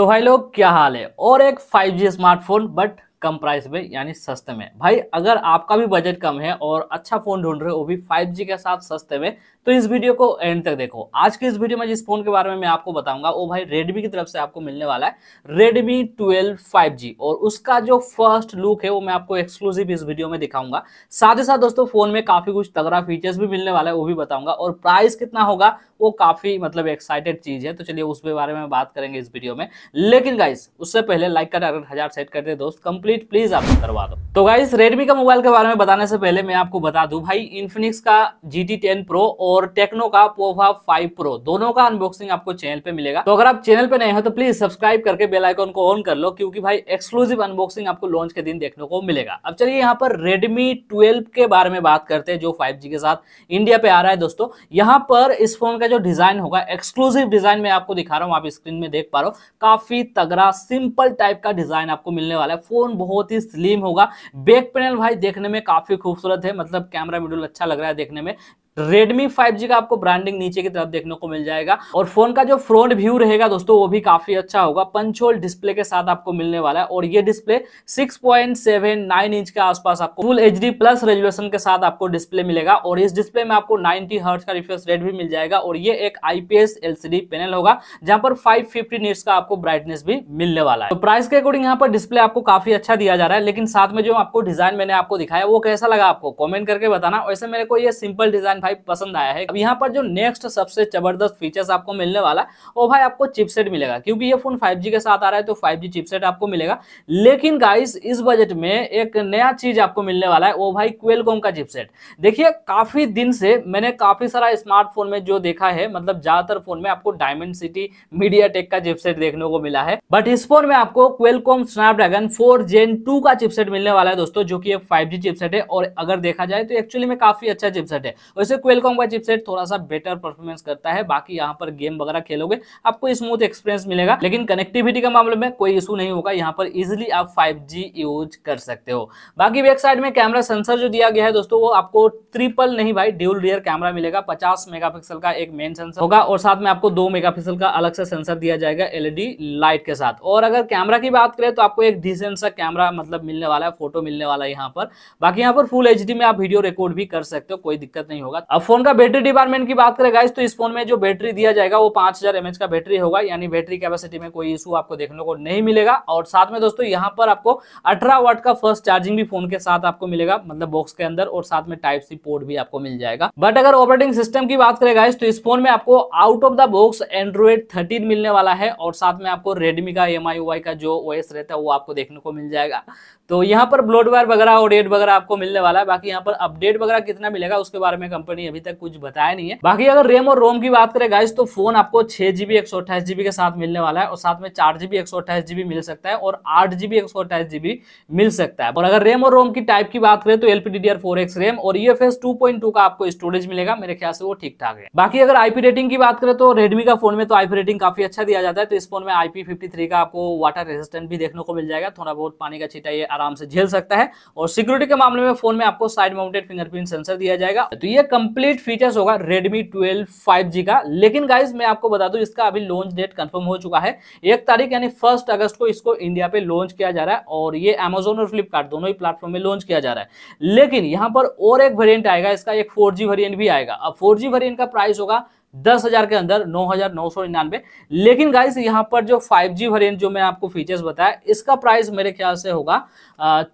तो भाई लोग क्या हाल है और एक 5G smartphone but come price में यानी सस्ते में भाई अगर आपका भी बजट कम है और अच्छा फोन ढूंढ रहे हो वो भी 5G के साथ सस्ते में तो इस वीडियो को एंड तक देखो आज के इस वीडियो में जिस फोन के बारे में मैं आपको बताऊंगा वो भाई रेडमी की तरफ से आपको मिलने वाला है रेडमी ट्वेल्व फाइव और उसका जो फर्स्ट लुक है वो मैं आपको एक्सक्लूसिव इस वीडियो में दिखाऊंगा साथ ही साथ दोस्तों फोन में काफी कुछ तगड़ा फीचर्स भी मिलने वाला है वो भी बताऊंगा और प्राइस कितना होगा वो काफ़ी मतलब एक्साइटेड चीज़ है तो चलिए उस बारे में बात करेंगे इस वीडियो में लेकिन गाइस उससे पहले लाइक कर अगर हज़ार सेट कर दे दोस्त कंप्लीट प्लीज़ आप करवा दो तो गाइस रेडमी का मोबाइल के बारे में बताने से पहले मैं आपको बता दू भाई इन्फिनिक्स का जी टी टेन प्रो और टेक्नो का पोभा फाइव प्रो दोनों का अनबॉक्सिंग आपको चैनल पे मिलेगा तो अगर आप चैनल पे नहीं हो तो प्लीज सब्सक्राइब करके बेल आइकन को ऑन कर लो क्योंकि भाई एक्सक्लूसिव अनबॉक्सिंग आपको लॉन्च के दिन देखने को मिलेगा अब चलिए यहाँ पर रेडमी ट्वेल्व के बारे में बात करते हैं जो फाइव के साथ इंडिया पे आ रहा है दोस्तों यहाँ पर इस फोन का जो डिजाइन होगा एक्सक्लूसिव डिजाइन मैं आपको दिखा रहा हूं आप स्क्रीन में देख पा रहे हो काफी तगड़ा सिंपल टाइप का डिजाइन आपको मिलने वाला है फोन बहुत ही स्लिम होगा बैक पैनल भाई देखने में काफी खूबसूरत है मतलब कैमरा वीडियो अच्छा लग रहा है देखने में Redmi 5G का आपको ब्रांडिंग नीचे की तरफ देखने को मिल जाएगा और फोन का जो फ्रंट व्यू रहेगा दोस्तों वो भी काफी अच्छा होगा पंचोल डिस्प्ले के साथ आपको मिलने वाला है और ये डिस्प्ले 6.79 इंच के आसपास आपको फुल एच प्लस रेजुलेशन के साथ आपको डिस्प्ले मिलेगा और इस डिस्प्ले में आपको 90 हर्ट्ज का रिफ्रेश रेट भी मिल जाएगा और ये एक आईपीएस एलसीडी पैनल होगा जहां पर फाइव फिफ्टी का आपको ब्राइटनेस भी मिलने वाला है तो प्राइस के अकॉर्डिंग यहाँ पर डिस्प्ले आपको काफी अच्छा दिया जा रहा है लेकिन साथ में जो आपको डिजाइन मैंने आपको दिखाया वो कैसा लगा आपको कॉमेंट करके बताना वैसे मेरे को यह सिंपल डिजाइन पॉइंट फाइव पसंद आया है अब यहाँ पर जो नेक्स्ट सबसे जबरदस्त फीचर्स आपको मिलने वाला है वो भाई आपको चिपसेट मिलेगा क्योंकि ये फोन फाइव के साथ आ रहा है तो फाइव चिपसेट आपको मिलेगा लेकिन गाइस इस बजट में एक नया चीज आपको मिलने वाला है वो भाई क्वेलकॉम का चिपसेट देखिए काफी दिन से मैंने काफी सारा स्मार्टफोन में जो देखा है मतलब ज्यादातर फोन में आपको डायमंड सिटी मीडिया टेक का चिपसेट देखने को मिला है बट इस फोन में आपको Qualcomm Snapdragon four gen two का चिपसेट मिलने वाला है दोस्तों जो कि फाइव जी चिपसेट है और अगर देखा जाए तो एक्चुअली में काफी अच्छा चिपसेट है वैसे क्वेलकॉम का चिपसेट थोड़ा सा बेटर परफॉर्मेंस करता है बाकी यहाँ पर गेम वगैरह खेलोगे आपको स्मूथ एक्सपीरियंस मिलेगा लेकिन कनेक्टिविटी के मामले में कोई इशू नहीं होगा यहाँ पर इजिली आप फाइव यूज कर सकते हो बाकी बैक साइड में कैमरा सेंसर जो दिया गया है दोस्तों वो आपको ट्रिपल नहीं भाई ड्यूल रियर कैमरा मिलेगा पचास मेगा का एक मेन सेंसर होगा और साथ में आपको दो मेगा का अलग से सेंसर दिया जाएगा एलईडी लाइट e के साथ और अगर कैमरा की बात करें तो आपको एक डिसेंसर कैमरा मतलब मिलने वाला है फोटो मिलने वाला है यहाँ पर बाकी यहाँ पर फुल एच में आप वीडियो रिकॉर्ड भी कर सकते हो कोई दिक्कत नहीं होगा बाद अब फोन का बैटरी डिपार्टमेंट की बात करें गाइस तो इस फोन में जो बैटरी दिया जाएगा वो पांच हजार का बैटरी होगा यानी बैटरी कैपेसिटी में कोई इशू आपको देखने को नहीं मिलेगा और साथ में दोस्तों यहाँ पर आपको अठारह वाट का फर्स्ट चार्जिंग भी फोन के साथ आपको मिलेगा मतलब बॉक्स के अंदर और साथ में टाइप सी पोर्ट भी आपको मिल जाएगा बट अगर ऑपरेटिंग सिस्टम की बात करें गाइस तो इस फोन में आपको out of the box Android thirteen मिलने वाला है और साथ में आपको रेडमी का एम का जो ओ रहता है वो आपको देखने को मिल जाएगा तो यहाँ पर ब्लोडवेयर वगैरह और रेड वगैरह आपको मिलने वाला है बाकी यहाँ पर अपडेट वगैरह कितना मिलेगा उसके बारे में कंपनी कंपनी अभी तक कुछ बताया नहीं है बाकी अगर रेम और रोम की बात करें गाइस तो फोन आपको छह जीबी एक जीबी के साथ मिलने वाला है और साथ में चार जीबी एक जीबी मिल सकता है और आठ जीबी एक जीबी मिल सकता है और अगर रेम और रोम की टाइप की बात करें तो एलपीडीडीआर फोर रेम और ई एफ टू का आपको स्टोरेज मिलेगा मेरे ख्याल से वो ठीक ठाक है बाकी अगर आईपी रेटिंग की बात करें तो रेडमी का फोन में तो आईपी रेटिंग काफी अच्छा दिया जाता है तो इस फोन में आईपी फिफ्टी का आपको वाटर रेजिस्टेंट भी देखने को मिल जाएगा थोड़ा बहुत पानी का छीटा ये आराम से झेल सकता है और सिक्योरिटी के मामले में फोन में आपको साइड माउंटेड फिंगरप्रिंट सेंसर दिया जाएगा तो ये कंप्लीट फीचर्स होगा Redmi 12 5G का लेकिन गाइज मैं आपको बता दूं इसका अभी लॉन्च डेट कंफर्म हो चुका है एक तारीख यानी फर्स्ट अगस्त को इसको इंडिया पे लॉन्च किया जा रहा है और ये Amazon और Flipkart दोनों ही प्लेटफॉर्म में लॉन्च किया जा रहा है लेकिन यहां पर और एक वेरियंट आएगा इसका एक फोर वेरियंट भी आएगा अब फोर वेरियंट का प्राइस होगा दस हजार के अंदर नौ हजार नौ सौ निन्यानवे लेकिन गाइस यहाँ पर जो फाइव जी जो मैं आपको फीचर्स बताया इसका प्राइस मेरे ख्याल से होगा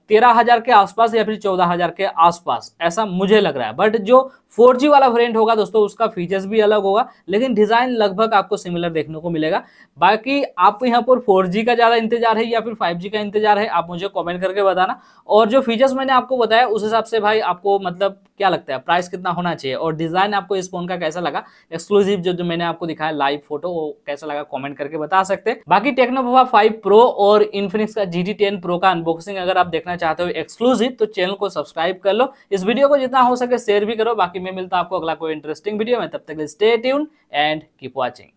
तेरह हजार के आसपास या फिर चौदह हजार के आसपास ऐसा मुझे लग रहा है बट जो फोर जी वाला वेरियंट होगा दोस्तों उसका फीचर्स भी अलग होगा लेकिन डिजाइन लगभग आपको सिमिलर देखने को मिलेगा बाकी आपको यहाँ पर फोर का ज्यादा इंतजार है या फिर फाइव का इंतजार है आप मुझे कॉमेंट करके बताना और जो फीचर्स मैंने आपको बताया उस हिसाब से भाई आपको मतलब क्या लगता है प्राइस कितना होना चाहिए और डिजाइन आपको इस फोन का कैसा लगा एक्सक्लूसिव जो जो मैंने आपको दिखाया लाइव फोटो वो कैसा लगा कमेंट करके बता सकते हैं बाकी टेक्नोपोवा फाइव प्रो और इन्फिनिक्स का जी टी प्रो का अनबॉक्सिंग अगर आप देखना चाहते हो एक्सक्लूसिव तो चैनल को सब्सक्राइब कर लो इस वीडियो को जितना हो सके शेयर भी करो बाकी मैं मिलता हूँ आपको अगला कोई इंटरेस्टिंग वीडियो में तब तक stay tune and keep watching